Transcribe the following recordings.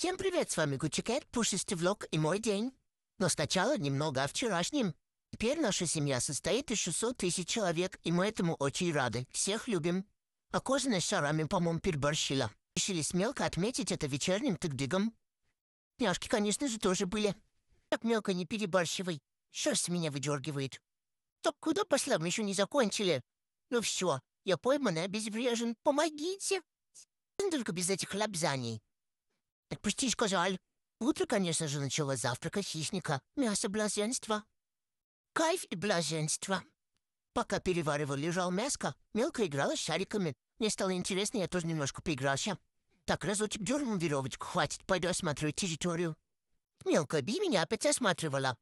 Всем привет, с вами Гучикет, Пушистый Влог и мой день. Но сначала немного о вчерашнем. Теперь наша семья состоит из 600 тысяч человек, и мы этому очень рады. Всех любим. А кожаные с шарами, по-моему, переборщила. Решили смелко отметить это вечерним тыгдыгом. Няшки, конечно же, тоже были. Так мелко не переборщивай. Шерсть меня выдергивает. Так куда пошла? Мы еще не закончили. Ну все, я пойман и обезврежен. Помогите. Только без этих лапзаний. Так пусти, сказал. Утро, конечно же, начало завтрака хищника. Мясо блаженства. Кайф и блаженство. Пока переваривал, лежал мяско. Мелко играла с шариками. Мне стало интересно, я тоже немножко поигрался. Так, разочек дернул веревочку, хватит, пойду осматривать территорию. Мелко Би меня опять осматривала.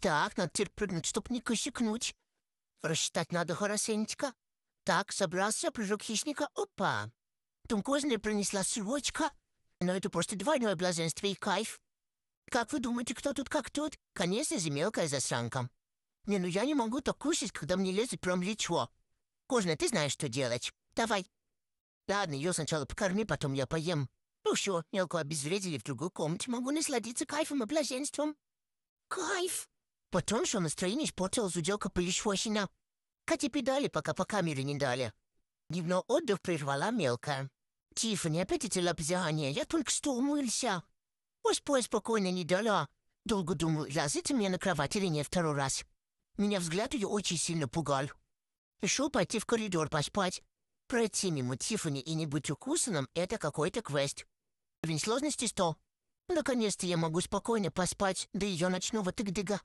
Так, надо теперь прыгнуть, чтоб не косякнуть. Рассчитать надо хорошенечко. Так, собрался, прыжок хищника, опа. Там козырь принесла сырочка. Но это просто двойное блаженство и кайф. Как вы думаете, кто тут как тут? Конечно же, мелкая засранка. Не, ну я не могу так кушать, когда мне лезет прям личо. Кожна, ты знаешь, что делать. Давай. Ладно, ее сначала покорми, потом я поем. Ну все, мелко обезвредили в другую комнате. Могу насладиться кайфом и блаженством. Кайф! Потом, что настроение испортила зуделка Пылишвосина. Кати педали, пока по камере не дали. Дневной отдых прервала мелкая. Тиффани, опять эти лапзяне. Я только что умылся. Успой спокойно не дала. Долго думаю, лазить мне на кровать или нет второй раз. Меня взгляд ее очень сильно пугал. Решил пойти в коридор поспать. Пройти мимо Тиффани и не быть укусанным — это какой-то квест. Уровень сложности сто. Наконец-то я могу спокойно поспать до ее ночного тык